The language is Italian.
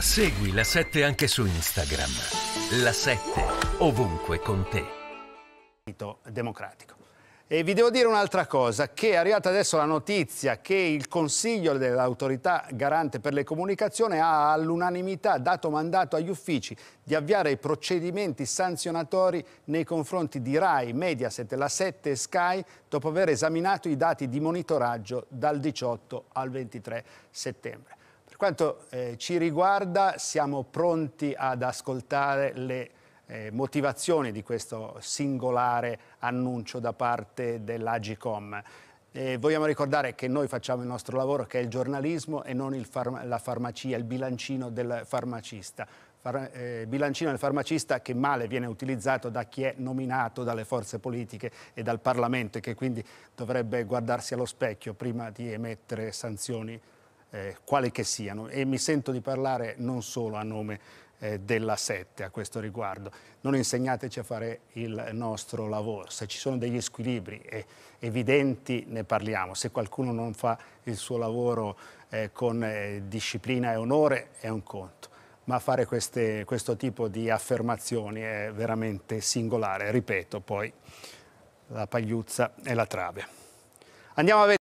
Segui la 7 anche su Instagram. La 7 ovunque con te. Democratico. E vi devo dire un'altra cosa, che è arrivata adesso la notizia che il Consiglio dell'autorità garante per le comunicazioni ha all'unanimità dato mandato agli uffici di avviare i procedimenti sanzionatori nei confronti di RAI, Mediaset, La 7 e Sky dopo aver esaminato i dati di monitoraggio dal 18 al 23 settembre quanto eh, ci riguarda siamo pronti ad ascoltare le eh, motivazioni di questo singolare annuncio da parte dell'Agicom. Eh, vogliamo ricordare che noi facciamo il nostro lavoro che è il giornalismo e non far la farmacia, il bilancino del farmacista. Far eh, bilancino del farmacista che male viene utilizzato da chi è nominato dalle forze politiche e dal Parlamento e che quindi dovrebbe guardarsi allo specchio prima di emettere sanzioni eh, quali che siano e mi sento di parlare non solo a nome eh, della sette a questo riguardo. Non insegnateci a fare il nostro lavoro, se ci sono degli squilibri evidenti ne parliamo, se qualcuno non fa il suo lavoro eh, con eh, disciplina e onore è un conto, ma fare queste, questo tipo di affermazioni è veramente singolare, ripeto poi la pagliuzza e la trave. Andiamo a vedere